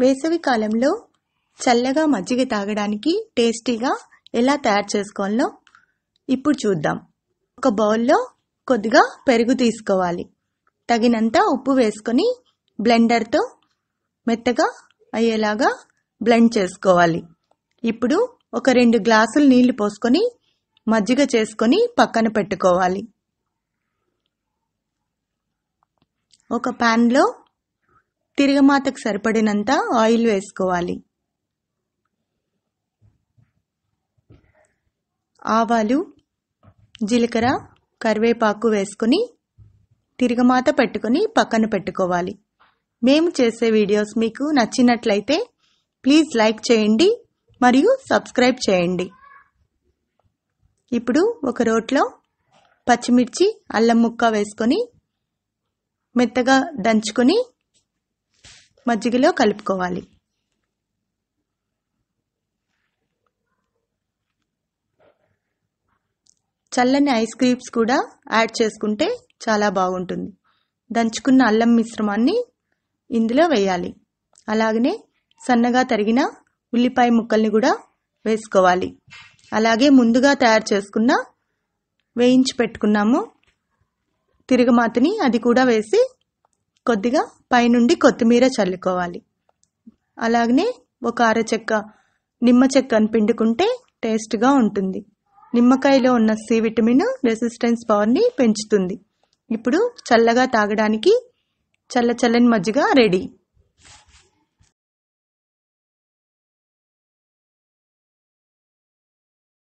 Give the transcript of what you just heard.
వేసవి కాలంలో చల్లగా మజ్జిగ తాగడానికి టేస్టీగా ఎలా తయారు చేసుకోవాలో ఇప్పుడు చూద్దాం ఒక బౌల్లో కొద్దిగా పెరుగు తీసుకోవాలి తగినంత ఉప్పు వేసుకొని బ్లెండర్తో మెత్తగా అయ్యేలాగా బ్లెండ్ చేసుకోవాలి ఇప్పుడు ఒక రెండు గ్లాసులు నీళ్లు పోసుకొని మజ్జిగ చేసుకొని పక్కన పెట్టుకోవాలి ఒక ప్యాన్లో తిరగమాతకు సరిపడినంత ఆయిల్ వేసుకోవాలి ఆవాలు జీలకర్ర కరివేపాకు వేసుకొని తిరగమాత పెట్టుకొని పక్కన పెట్టుకోవాలి మేము చేసే వీడియోస్ మీకు నచ్చినట్లయితే ప్లీజ్ లైక్ చేయండి మరియు సబ్స్క్రైబ్ చేయండి ఇప్పుడు ఒక రోట్లో పచ్చిమిర్చి అల్లం ముక్క వేసుకొని మెత్తగా దంచుకొని మజ్జిగలో కలుపుకోవాలి చల్లని ఐస్ క్రీమ్స్ కూడా యాడ్ చేసుకుంటే చాలా బాగుంటుంది దంచుకున్న అల్లం మిశ్రమాన్ని ఇందులో వేయాలి అలాగనే సన్నగా తరిగిన ఉల్లిపాయ ముక్కల్ని కూడా వేసుకోవాలి అలాగే ముందుగా తయారు చేసుకున్న వేయించి పెట్టుకున్నాము తిరగమాతని అది కూడా వేసి కొద్దిగా పైనుండి కొత్తిమీర చల్లుకోవాలి అలాగనే ఒక అరచెక్క నిమ్మ చెక్కను పిండుకుంటే టేస్ట్గా ఉంటుంది నిమ్మకాయలో ఉన్న సి విటమిన్ రెసిస్టెన్స్ పవర్ని పెంచుతుంది ఇప్పుడు చల్లగా తాగడానికి చల్ల చల్లని మజ్జిగ రెడీ